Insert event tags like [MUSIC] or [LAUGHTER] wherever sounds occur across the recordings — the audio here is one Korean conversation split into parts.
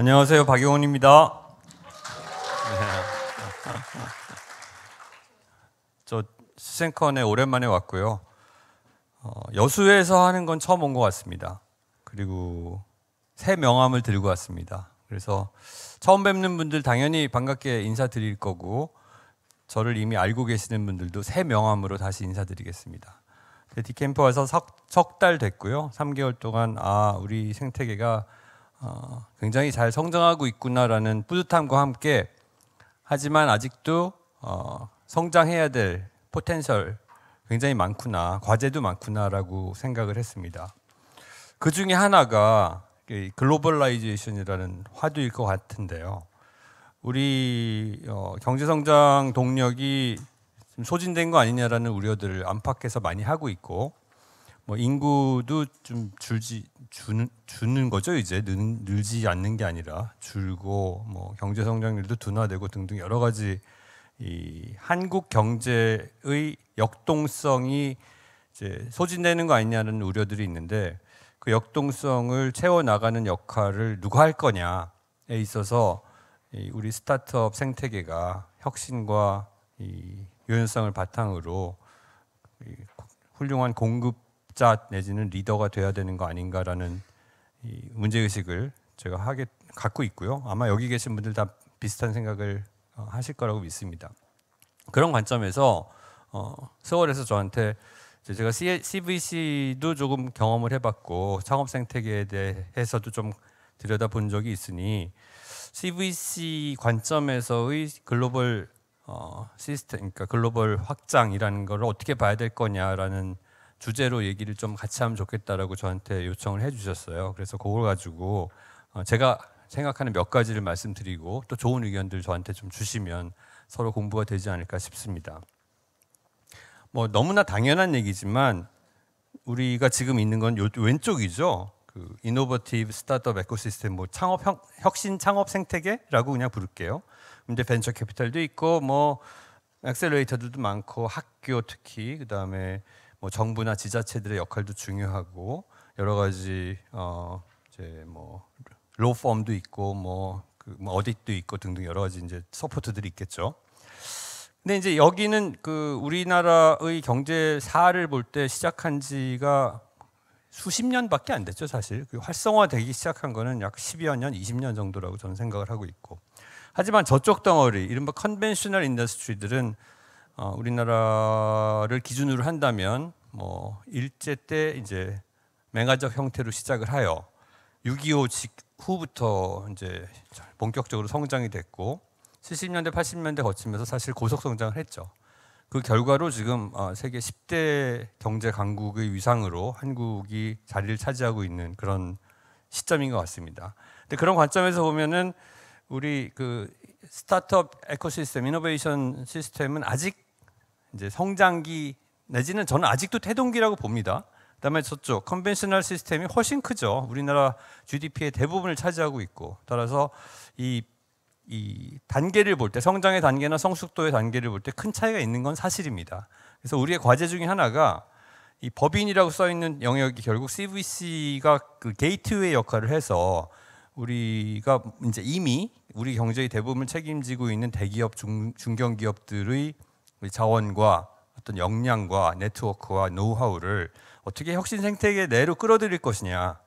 안녕하세요. 박용훈입니다. 네. [LAUGHS] 저 스생컨에 오랜만에 왔고요. 어, 여수에서 하는 건 처음 온 것 같습니다. 그리고 새 명함을 들고 왔습니다. 그래서 처음 뵙는 분들 당연히 반갑게 인사드릴 거고 저를 이미 알고 계시는 분들도 새 명함으로 다시 인사드리겠습니다. 네, 디캠프 와서 석 달 됐고요. 3개월 동안 아 우리 생태계가 어, 굉장히 잘 성장하고 있구나라는 뿌듯함과 함께 하지만 아직도 어, 성장해야 될 포텐셜 굉장히 많구나 과제도 많구나라고 생각을 했습니다. 그 중에 하나가 글로벌라이제이션이라는 화두일 것 같은데요. 우리 어, 경제 성장 동력이 소진된 거 아니냐라는 우려들을 안팎에서 많이 하고 있고 뭐 인구도 좀 줄지 주는 주는 거죠 이제 는, 늘지 않는 게 아니라 줄고 뭐 경제 성장률도 둔화되고 등등 여러 가지 이 한국 경제의 역동성이 이제 소진되는 거 아니냐는 우려들이 있는데 그 역동성을 채워 나가는 역할을 누가 할 거냐에 있어서 이 우리 스타트업 생태계가 혁신과 이 유연성을 바탕으로 이 훌륭한 공급 목자 내지는 리더가 돼야 되는 거 아닌가라는 문제 의식을 제가 하게 갖고 있고요. 아마 여기 계신 분들 다 비슷한 생각을 어, 하실 거라고 믿습니다. 그런 관점에서 어, 서울에서 저한테 제가 CVC도 조금 경험을 해봤고 창업 생태계에 대해서도 좀 들여다본 적이 있으니 CVC 관점에서의 글로벌 어, 시스템, 그러니까 글로벌 확장이라는 걸 어떻게 봐야 될 거냐라는 주제로 얘기를 좀 같이 하면 좋겠다라고 저한테 요청을 해주셨어요. 그래서 그걸 가지고 어, 제가 생각하는 몇 가지를 말씀드리고 또 좋은 의견들 저한테 좀 주시면 서로 공부가 되지 않을까 싶습니다. 뭐 너무나 당연한 얘기지만 우리가 지금 있는 건 요, 왼쪽이죠. 그 이노버티브 스타트업 에코시스템 뭐 창업 혁, 신 창업 생태계라고 그냥 부를게요. 근데 벤처 캐피탈도 있고 뭐 액셀레이터들도 많고 학교 특히 그다음에 뭐 정부나 지자체들의 역할도 중요하고 여러 가지 어 이제 뭐 로펌도 있고 뭐, 그 어딕도 뭐 있고 등등 여러 가지 이제 서포트들이 있겠죠. 근데 이제 여기는 그 우리나라의 경제 사를 볼 때 시작한 지가 수십 년밖에 안 됐죠, 사실. 그 활성화되기 시작한 거는 약1 2여 년, 20년 정도라고 저는 생각을 하고 있고. 하지만 저쪽 덩어리, 이른바 컨벤셔널 인더스트리들은 어, 우리나라를 기준으로 한다면 뭐 일제 때 이제 맹아적 형태로 시작을 하여 6.25 직후부터 이제 본격적으로 성장이 됐고 70년대 80년대 거치면서 사실 고속 성장을 했죠. 그 결과로 지금 어, 세계 10대 경제 강국의 위상으로 한국이 자리를 차지하고 있는 그런 시점인 것 같습니다. 근데 그런 관점에서 보면은 우리 그 스타트업 에코시스템, 이노베이션 시스템은 아직 이제 성장기 내지는 저는 아직도 태동기라고 봅니다. 그다음에 저쪽 컨벤셔널 시스템이 훨씬 크죠. 우리나라 GDP의 대부분을 차지하고 있고 따라서 이, 이 단계를 볼 때 성장의 단계나 성숙도의 단계를 볼 때 큰 차이가 있는 건 사실입니다. 그래서 우리의 과제 중에 하나가 이 법인이라고 써 있는 영역이 결국 CVC가 그 게이트웨이 역할을 해서 우리가 이제 이미 우리 경제의 대부분을 책임지고 있는 대기업 중, 중견기업들의 우리 자원과 어떤 역량과 네트워크와 노하우를 어떻게 혁신 생태계 내로 끌어들일 것이냐.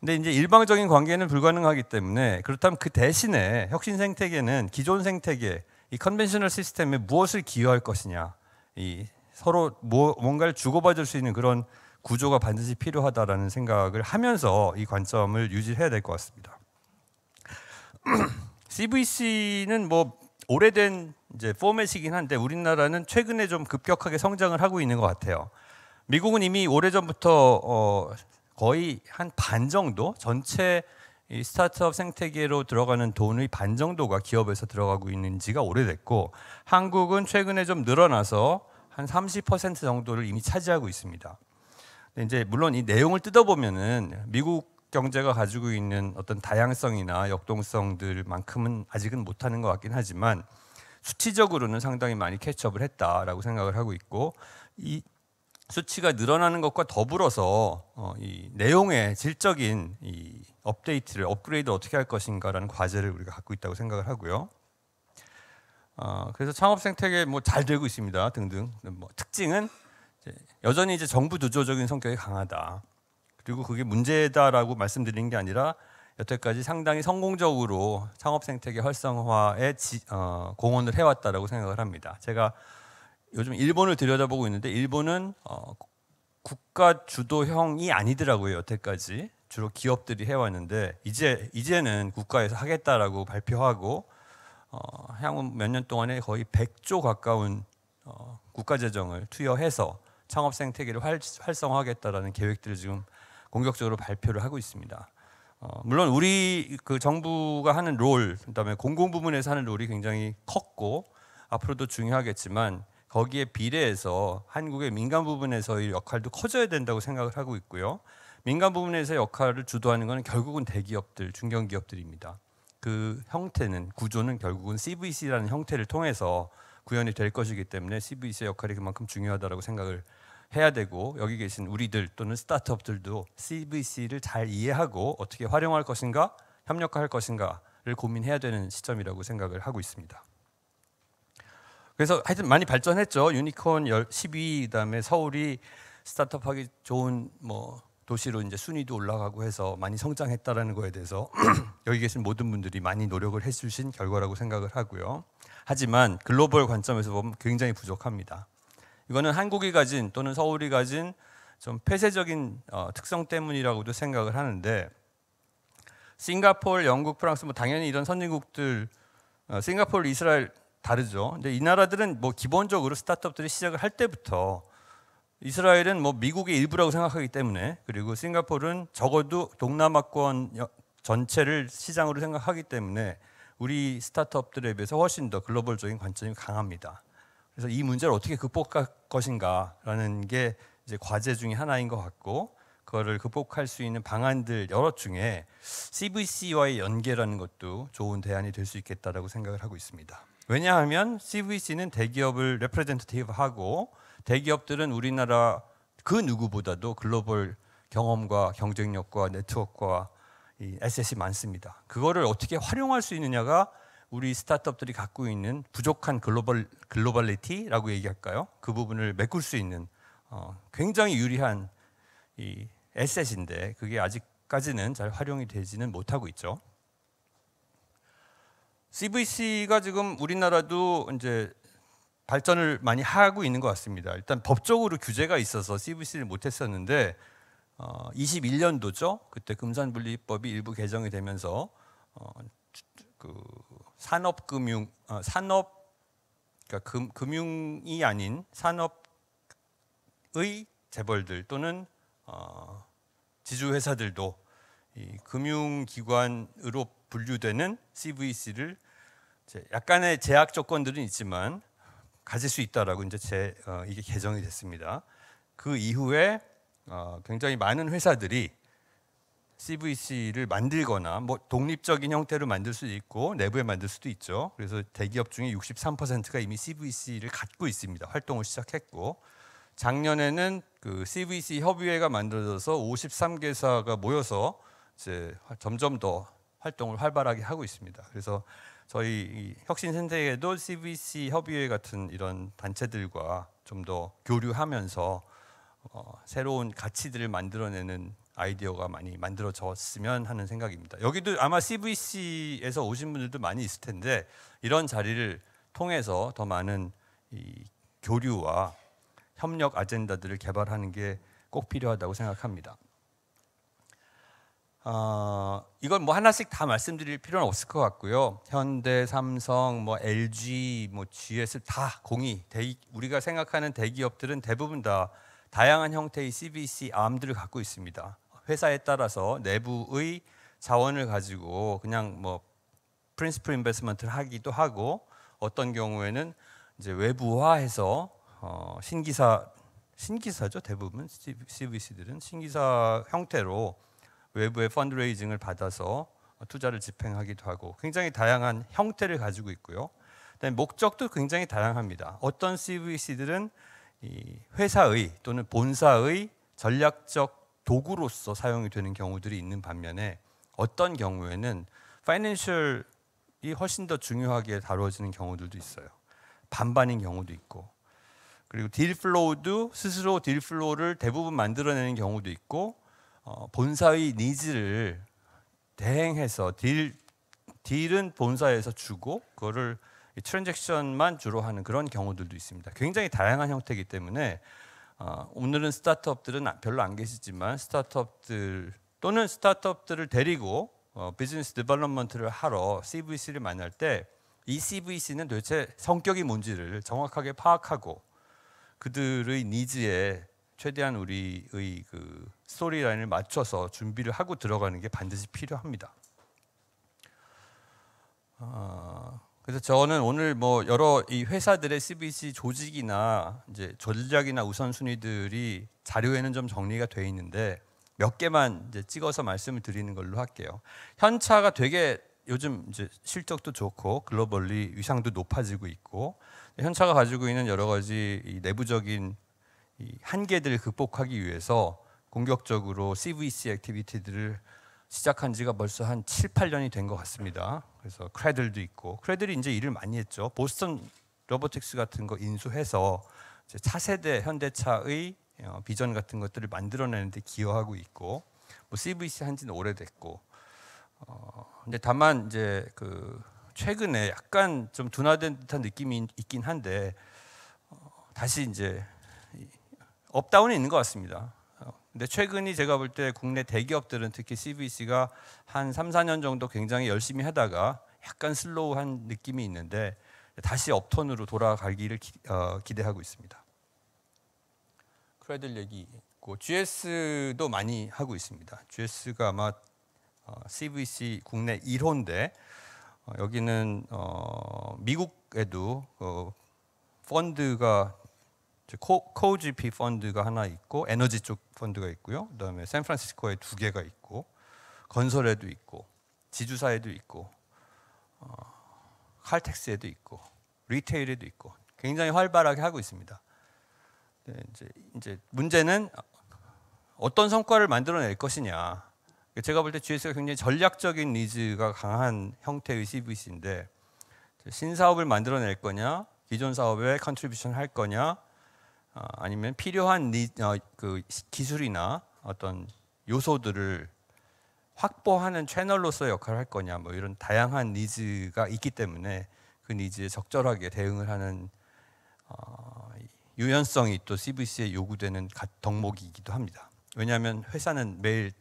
근데 이제 일방적인 관계는 불가능하기 때문에 그렇다면 그 대신에 혁신 생태계는 기존 생태계, 이 컨벤셔널 시스템에 무엇을 기여할 것이냐. 이 서로 뭐, 뭔가를 주고받을 수 있는 그런 구조가 반드시 필요하다라는 생각을 하면서 이 관점을 유지해야 될 것 같습니다. CVC는 [CLEARS THROAT] 뭐 오래된 이제 포맷이긴 한데 우리나라는 최근에 좀 급격하게 성장을 하고 있는 것 같아요. 미국은 이미 오래전부터 어, 거의 한 반 정도 전체 이 스타트업 생태계로 들어가는 돈의 반 정도가 기업에서 들어가고 있는 지가 오래됐고 한국은 최근에 좀 늘어나서 한 30% 정도를 이미 차지하고 있습니다. 근데 이제 물론 이 내용을 뜯어보면은 미국 경제가 가지고 있는 어떤 다양성이나 역동성들만큼은 아직은 못하는 것 같긴 하지만 수치적으로는 상당히 많이 캐치업을 했다라고 생각을 하고 있고 이 수치가 늘어나는 것과 더불어서 어, 이 내용의 질적인 이 업데이트를 업그레이드 어떻게 할 것인가라는 과제를 우리가 갖고 있다고 생각을 하고요. 어, 그래서 창업 생태계 뭐 잘 되고 있습니다 등등 뭐 특징은 이제 여전히 이제 정부 주조적인 성격이 강하다. 그리고 그게 문제다라고 말씀드리는 게 아니라 여태까지 상당히 성공적으로 창업 생태계 활성화에 지, 어, 공헌을 해왔다라고 생각을 합니다. 제가 요즘 일본을 들여다보고 있는데 일본은 어, 국가 주도형이 아니더라고요 여태까지 주로 기업들이 해왔는데 이제 이제는 국가에서 하겠다라고 발표하고 어, 향후 몇 년 동안에 거의 100조 가까운 어, 국가 재정을 투여해서 창업 생태계를 활, 활성화하겠다라는 계획들을 지금 공격적으로 발표를 하고 있습니다. 어, 물론 우리 그 정부가 하는 롤, 그다음에 공공 부문에서 하는 롤이 굉장히 컸고 앞으로도 중요하겠지만 거기에 비례해서 한국의 민간 부분에서의 역할도 커져야 된다고 생각을 하고 있고요. 민간 부분에서 역할을 주도하는 것은 결국은 대기업들, 중견기업들입니다. 그 형태는 구조는 결국은 CVC라는 형태를 통해서 구현이 될 것이기 때문에 CVC의 역할이 그만큼 중요하다고 생각을 해야 되고 여기 계신 우리들 또는 스타트업들도 CVC를 잘 이해하고 어떻게 활용할 것인가 협력할 것인가를 고민해야 되는 시점이라고 생각을 하고 있습니다. 그래서 하여튼 많이 발전했죠. 유니콘 12 그다음에 서울이 스타트업하기 좋은 뭐 도시로 이제 순위도 올라가고 해서 많이 성장했다라는 거에 대해서 [CLEARS THROAT] 여기 계신 모든 분들이 많이 노력을 해주신 결과라고 생각을 하고요. 하지만 글로벌 관점에서 보면 굉장히 부족합니다. 이거는 한국이 가진 또는 서울이 가진 좀 폐쇄적인 어, 특성 때문이라고도 생각을 하는데 싱가폴, 영국, 프랑스 뭐 당연히 이런 선진국들 어, 싱가폴, 이스라엘 다르죠. 근데 이 나라들은 뭐 기본적으로 스타트업들이 시작을 할 때부터 이스라엘은 뭐 미국의 일부라고 생각하기 때문에 그리고 싱가폴은 적어도 동남아권 전체를 시장으로 생각하기 때문에 우리 스타트업들에 비해서 훨씬 더 글로벌적인 관점이 강합니다. 그래서 이 문제를 어떻게 극복할 것인가라는 게 이제 과제 중의 하나인 것 같고 그거를 극복할 수 있는 방안들 여러 중에 CVC와의 연계라는 것도 좋은 대안이 될 수 있겠다라고 생각을 하고 있습니다. 왜냐하면 CVC는 대기업을 레프레젠테이브하고 대기업들은 우리나라 그 누구보다도 글로벌 경험과 경쟁력과 네트워크와 이 에셋이 많습니다. 그거를 어떻게 활용할 수 있느냐가 우리 스타트업들이 갖고 있는 부족한 글로벌 글로벌리티라고 얘기할까요? 그 부분을 메꿀 수 있는 어, 굉장히 유리한 이 에셋인데 그게 아직까지는 잘 활용이 되지는 못하고 있죠. CVC가 지금 우리나라도 이제 발전을 많이 하고 있는 것 같습니다. 일단 법적으로 규제가 있어서 CVC를 못했었는데 어, 21년도죠. 그때 금산분리법이 일부 개정이 되면서 어, 그 산업금융 어, 산업 그러니까 금, 금융이 아닌 산업의 재벌들 또는 어, 지주회사들도 이 금융기관으로 분류되는 CVC를 이제 약간의 제약 조건들은 있지만 가질 수 있다라고 이제 제, 어, 이게 개정이 됐습니다. 그 이후에 어, 굉장히 많은 회사들이 CVC를 만들거나 뭐 독립적인 형태로 만들 수도 있고 내부에 만들 수도 있죠. 그래서 대기업 중에 63%가 이미 CVC를 갖고 있습니다. 활동을 시작했고 작년에는 그 CVC 협의회가 만들어져서 53개사가 모여서 이제 점점 더 활동을 활발하게 하고 있습니다. 그래서 저희 혁신 센터에도 CVC 협의회 같은 이런 단체들과 좀 더 교류하면서 어, 새로운 가치들을 만들어내는 아이디어가 많이 만들어졌으면 하는 생각입니다. 여기도 아마 CVC에서 오신 분들도 많이 있을 텐데 이런 자리를 통해서 더 많은 교류와 협력 아젠다들을 개발하는 게 꼭 필요하다고 생각합니다. 어, 이건 뭐 하나씩 다 말씀드릴 필요는 없을 것 같고요. 현대, 삼성, 뭐 LG, 뭐 GS 다 공이 대기, 우리가 생각하는 대기업들은 대부분 다 다양한 형태의 CVC 암들을 갖고 있습니다. 회사에 따라서 내부의 자원을 가지고 그냥 뭐 프린스플 인베스먼트를 하기도 하고 어떤 경우에는 이제 외부화해서 어, 신기사 신기사죠 대부분 CVC들은 신기사 형태로 외부의 펀드레이징을 받아서 투자를 집행하기도 하고 굉장히 다양한 형태를 가지고 있고요. 그다음에 목적도 굉장히 다양합니다. 어떤 CVC들은 이 회사의 또는 본사의 전략적 도구로서 사용이 되는 경우들이 있는 반면에 어떤 경우에는 파이낸셜이 훨씬 더 중요하게 다루어지는 경우들도 있어요. 반반인 경우도 있고 그리고 딜 플로우도 스스로 딜 플로우를 대부분 만들어내는 경우도 있고 어, 본사의 니즈를 대행해서 딜 딜은 본사에서 주고 그거를 트랜잭션만 주로 하는 그런 경우들도 있습니다. 굉장히 다양한 형태이기 때문에 어, 오늘은 스타트업들은 아, 별로 안 계시지만 스타트업들 또는 스타트업들을 데리고 비즈니스 어, 디벨롭먼트를 하러 CVC를 만날 때 이 CVC는 도대체 성격이 뭔지를 정확하게 파악하고 그들의 니즈에 최대한 우리의 그 스토리라인을 맞춰서 준비를 하고 들어가는 게 반드시 필요합니다. 어, 그래서 저는 오늘 뭐 여러 이 회사들의 CBC 조직이나 이제 전략이나 우선순위들이 자료에는 좀 정리가 돼 있는데 몇 개만 이제 찍어서 말씀을 드리는 걸로 할게요. 현차가 되게 요즘 이제 실적도 좋고 글로벌리 위상도 높아지고 있고 현차가 가지고 있는 여러 가지 이 내부적인 이 한계들을 극복하기 위해서 공격적으로 CVC 액티비티들을 시작한 지가 벌써 한 7, 8년이 된 것 같습니다. 그래서 크레들도 있고 크레들이 이제 일을 많이 했죠. 보스턴 로보틱스 같은 거 인수해서 차세대 현대차의 어, 비전 같은 것들을 만들어내는데 기여하고 있고 뭐 CVC 한지는 오래됐고 어, 근데 다만 이제 그 최근에 약간 좀 둔화된 듯한 느낌이 있긴 한데 어, 다시 이제 업다운이 있는 것 같습니다. 근데 최근이 제가 볼 때 국내 대기업들은 특히 CVC가 한 3, 4년 정도 굉장히 열심히 하다가 약간 슬로우한 느낌이 있는데 다시 업턴으로 돌아가기를 기, 어, 대하고 있습니다. 그래야 얘기 있고 GS도 많이 하고 있습니다. GS가 아마 어, CVC 국내 1호인데 어, 여기는 어, 미국에도 어, 펀드가 코, 우지피 펀드가 하나 있고 에너지 쪽 펀드가 있고요. 그다음에 샌프란시스코에 두 개가 있고 건설에도 있고 지주사에도 있고 어, 칼텍스에도 있고 리테일에도 있고 굉장히 활발하게 하고 있습니다. 네, 이제, 이제 문제는 어떤 성과를 만들어낼 것이냐. 제가 볼 때 GS가 굉장히 전략적인 니즈가 강한 형태의 CVC인데 신사업을 만들어낼 거냐, 기존 사업에 컨트리뷰션 할 거냐, 어, 아니면 필요한 니, 어, 그 기술이나 어떤 요소들을 확보하는 채널로서 역할을 할 거냐 뭐 이런 다양한 니즈가 있기 때문에 그 니즈에 적절하게 대응을 하는 어, 유연성이 또 CVC에 요구되는 덕목이기도 합니다. 왜냐하면 회사는 매일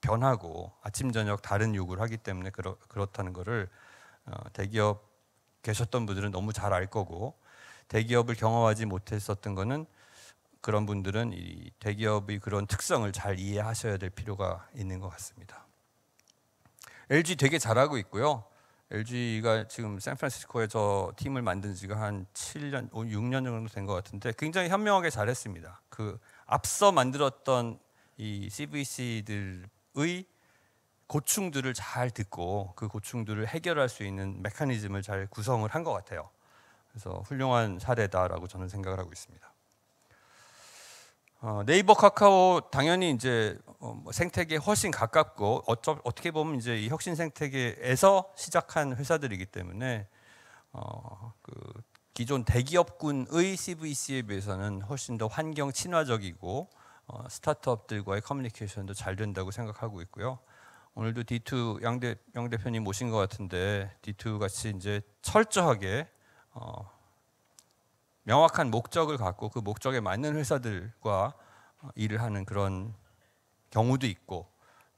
변하고 아침 저녁 다른 요구를 하기 때문에 그렇, 다는 것을 어, 대기업 계셨던 분들은 너무 잘 알 거고 대기업을 경험하지 못했었던 거는 그런 분들은 이 대기업의 그런 특성을 잘 이해하셔야 될 필요가 있는 것 같습니다. LG 되게 잘하고 있고요. LG가 지금 샌프란시스코에서 팀을 만든 지가 한 7년, 6년 정도 된 것 같은데 굉장히 현명하게 잘했습니다. 그 앞서 만들었던 이 CVC들의 고충들을 잘 듣고 그 고충들을 해결할 수 있는 메커니즘을 잘 구성을 한 것 같아요. 그래서 훌륭한 사례다라고 저는 생각을 하고 있습니다. 어, 네이버 카카오 당연히 이제 어, 뭐 생태계에 훨씬 가깝고 어쩌, 어떻게 보면 이제 이 혁신 생태계에서 시작한 회사들이기 때문에 어, 그 기존 대기업군의 CVC에 비해서는 훨씬 더 환경 친화적이고 어, 스타트업들과의 커뮤니케이션도 잘 된다고 생각하고 있고요. 오늘도 D2 양대 명 대표님 모신 것 같은데 D2 같이 이제 철저하게 어, 명확한 목적을 갖고 그 목적에 맞는 회사들과 일을 하는 그런 경우도 있고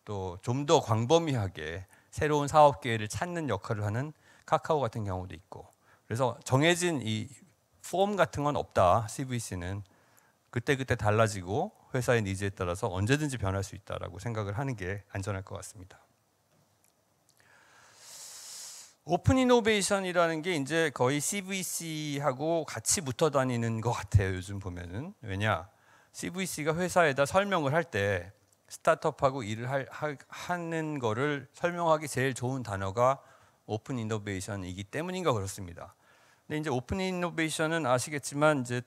또 좀 더 광범위하게 새로운 사업 기회를 찾는 역할을 하는 카카오 같은 경우도 있고 그래서 정해진 이 폼 같은 건 없다 CVC는 그때그때 달라지고 회사의 니즈에 따라서 언제든지 변할 수 있다라고 생각을 하는 게 안전할 것 같습니다. 오픈 이노베이션이라는 게 이제 거의 CVC하고 같이 붙어 다니는 것 같아요. 요즘 보면은 왜냐 CVC가 회사에다 설명을 할 때 스타트업하고 일을 할, 하, 하는 거를 설명하기 제일 좋은 단어가 오픈 이노베이션이기 때문인가 그렇습니다. 근데 이제 오픈 이노베이션은 아시겠지만 이제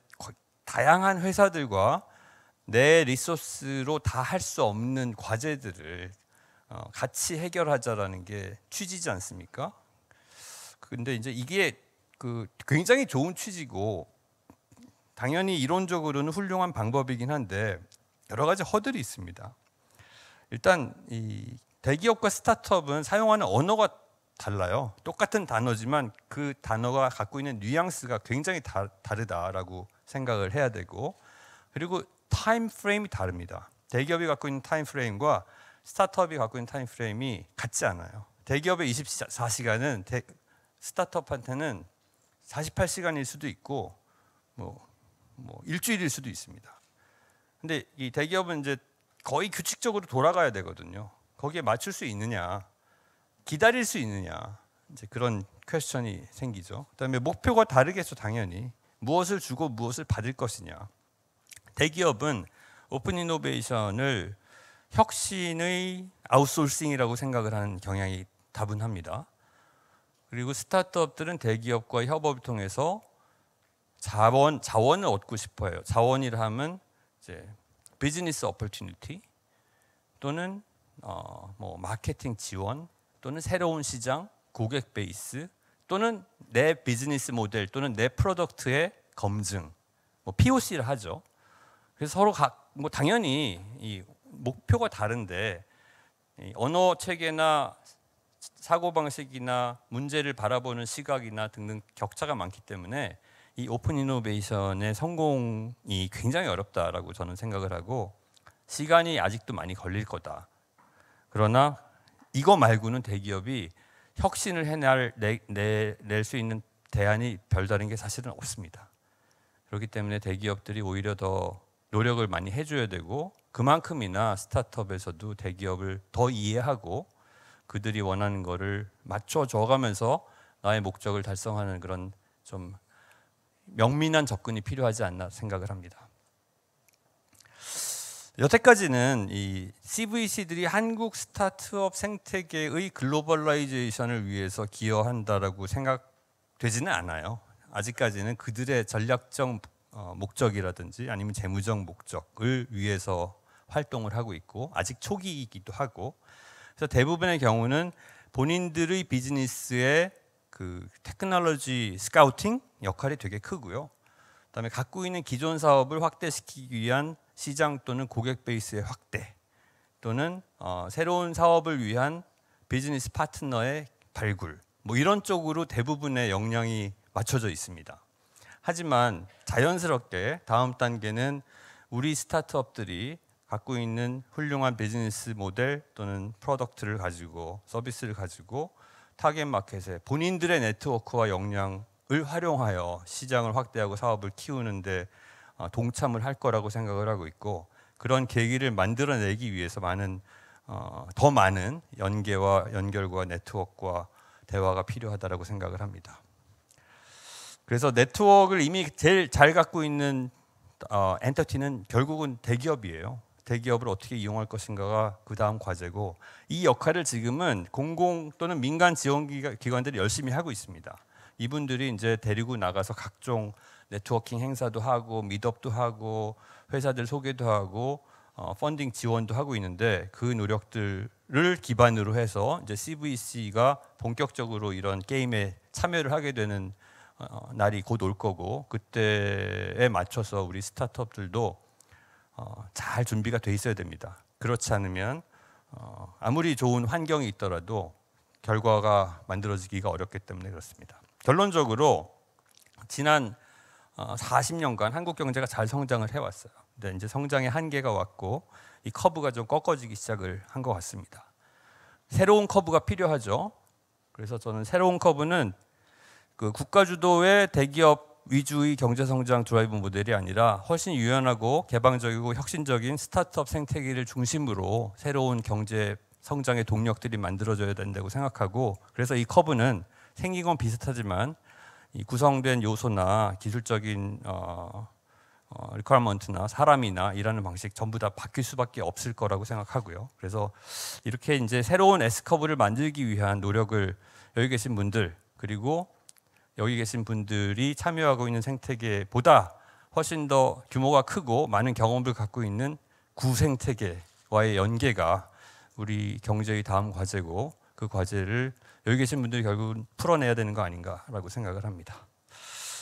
다양한 회사들과 내 리소스로 다 할 수 없는 과제들을 어, 같이 해결하자라는 게 취지지 않습니까? 근데 이제 이게 그 굉장히 좋은 취지고 당연히 이론적으로는 훌륭한 방법이긴 한데 여러 가지 허들이 있습니다. 일단 이 대기업과 스타트업은 사용하는 언어가 달라요. 똑같은 단어지만 그 단어가 갖고 있는 뉘앙스가 굉장히 다, 다르다라고 생각을 해야 되고 그리고 타임 프레임이 다릅니다. 대기업이 갖고 있는 타임 프레임과 스타트업이 갖고 있는 타임 프레임이 같지 않아요. 대기업의 24시간은 대, 스타트업한테는 48시간일 수도 있고 뭐, 뭐 일주일일 수도 있습니다. 근데 이 대기업은 이제 거의 규칙적으로 돌아가야 되거든요. 거기에 맞출 수 있느냐, 기다릴 수 있느냐 이제 그런 퀘스천이 생기죠. 그다음에 목표가 다르겠죠 당연히 무엇을 주고 무엇을 받을 것이냐. 대기업은 오픈 이노베이션을 혁신의 아웃소싱이라고 생각을 하는 경향이 다분합니다. 그리고 스타트업들은 대기업과 협업을 통해서 자원 자원을 얻고 싶어요. 자원이라면 이제 비즈니스 어퍼튜니티 또는 어, 뭐 마케팅 지원 또는 새로운 시장, 고객 베이스 또는 내 비즈니스 모델 또는 내 프로덕트의 검증, 뭐 POC를 하죠. 그래서 서로 각 뭐 당연히 이 목표가 다른데 이 언어 체계나 사고방식이나 문제를 바라보는 시각이나 등등 격차가 많기 때문에 이 오픈 이노베이션의 성공이 굉장히 어렵다라고 저는 생각을 하고 시간이 아직도 많이 걸릴 거다. 그러나 이거 말고는 대기업이 혁신을 해낼 낼수 있는 대안이 별다른 게 사실은 없습니다. 그렇기 때문에 대기업들이 오히려 더 노력을 많이 해줘야 되고 그만큼이나 스타트업에서도 대기업을 더 이해하고 그들이 원하는 거를 맞춰줘 가면서 나의 목적을 달성하는 그런 좀 명민한 접근이 필요하지 않나 생각을 합니다. 여태까지는 이 CVC들이 한국 스타트업 생태계의 글로벌라이제이션을 위해서 기여한다라고 생각되지는 않아요. 아직까지는 그들의 전략적 어, 목적이라든지 아니면 재무적 목적을 위해서 활동을 하고 있고 아직 초기이기도 하고 그래서 대부분의 경우는 본인들의 비즈니스의 그 테크놀로지 스카우팅 역할이 되게 크고요. 그다음에 갖고 있는 기존 사업을 확대시키기 위한 시장 또는 고객 베이스의 확대 또는 어, 새로운 사업을 위한 비즈니스 파트너의 발굴 뭐 이런 쪽으로 대부분의 역량이 맞춰져 있습니다. 하지만 자연스럽게 다음 단계는 우리 스타트업들이 갖고 있는 훌륭한 비즈니스 모델 또는 프로덕트를 가지고 서비스를 가지고 타겟 마켓에 본인들의 네트워크와 역량을 활용하여 시장을 확대하고 사업을 키우는데 어, 동참을 할 거라고 생각을 하고 있고 그런 계기를 만들어내기 위해서 많은 어, 더 많은 연계와 연결과 네트워크와 대화가 필요하다라고 생각을 합니다. 그래서 네트워크를 이미 제일 잘 갖고 있는 어, 엔터티는 결국은 대기업이에요. 대기업을 어떻게 이용할 것인가가 그 다음 과제고 이 역할을 지금은 공공 또는 민간 지원기관들이 열심히 하고 있습니다. 이분들이 이제 데리고 나가서 각종 네트워킹 행사도 하고 미덥도 하고 회사들 소개도 하고 어, 펀딩 지원도 하고 있는데 그 노력들을 기반으로 해서 이제 CVC가 본격적으로 이런 게임에 참여를 하게 되는 어, 날이 곧 올 거고 그때에 맞춰서 우리 스타트업들도 어, 잘 준비가 돼 있어야 됩니다. 그렇지 않으면 어, 아무리 좋은 환경이 있더라도 결과가 만들어지기가 어렵기 때문에 그렇습니다. 결론적으로 지난 어, 40년간 한국 경제가 잘 성장을 해왔어요. 근데 이제 성장의 한계가 왔고 이 커브가 좀 꺾어지기 시작을 한 것 같습니다. 새로운 커브가 필요하죠. 그래서 저는 새로운 커브는 그 국가 주도의 대기업 위주의 경제성장 드라이브 모델이 아니라 훨씬 유연하고 개방적이고 혁신적인 스타트업 생태계를 중심으로 새로운 경제 성장의 동력들이 만들어져야 된다고 생각하고 그래서 이 커브는 생긴 건 비슷하지만 이 구성된 요소나 기술적인 어, 어, 리퀘어먼트나 사람이나 일하는 방식 전부 다 바뀔 수밖에 없을 거라고 생각하고요. 그래서 이렇게 이제 새로운 S 커브를 만들기 위한 노력을 여기 계신 분들 그리고 여기 계신 분들이 참여하고 있는 생태계보다 훨씬 더 규모가 크고 많은 경험을 갖고 있는 구생태계와의 연계가 우리 경제의 다음 과제고 그 과제를 여기 계신 분들이 결국 풀어내야 되는 거 아닌가라고 생각을 합니다.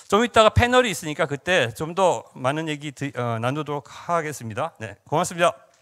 좀 이따가 패널이 있으니까 그때 좀 더 많은 얘기 드, 어, 나누도록 하겠습니다. 네, 고맙습니다.